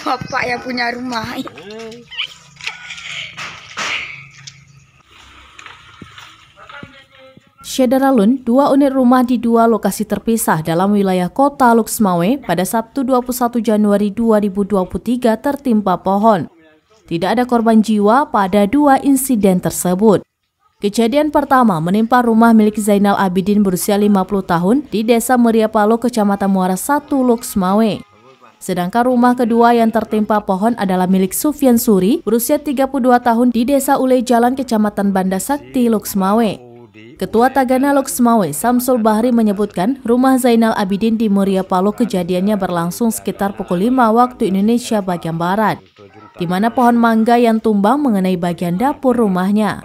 bapak yang punya rumah Syederalun, dua unit rumah di dua lokasi terpisah dalam wilayah kota Luxmawe pada Sabtu 21 Januari 2023 tertimpa pohon. Tidak ada korban jiwa pada dua insiden tersebut. Kejadian pertama menimpa rumah milik Zainal Abidin berusia 50 tahun di Desa Meriapalo, Kecamatan Muara 1, Luxmawe. Sedangkan rumah kedua yang tertimpa pohon adalah milik Sufian Suri berusia 32 tahun di Desa Ule Jalan Kecamatan Banda Sakti, Luxmawe. Ketua Tagana Loksmawe Samsul Bahri menyebutkan rumah Zainal Abidin di Muria Palu kejadiannya berlangsung sekitar pukul 5 waktu Indonesia bagian Barat, di mana pohon mangga yang tumbang mengenai bagian dapur rumahnya.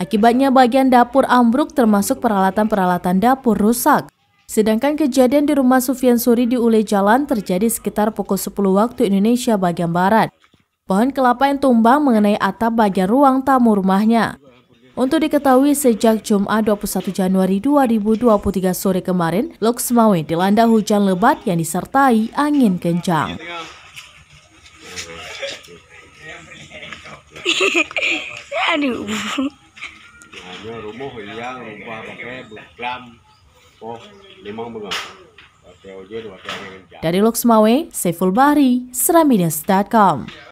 Akibatnya bagian dapur ambruk termasuk peralatan-peralatan dapur rusak. Sedangkan kejadian di rumah Sufian Suri di Ule Jalan terjadi sekitar pukul 10 waktu Indonesia bagian Barat. Pohon kelapa yang tumbang mengenai atap bagian ruang tamu rumahnya. Untuk diketahui sejak Jumat 21 Januari 2023 sore kemarin, Loksmawe dilanda hujan lebat yang disertai angin kencang. Aduh. Hanya rumah yang rumah pakai Oh, Dari Luxmawe, Saiful Bahri, Seramidas.com.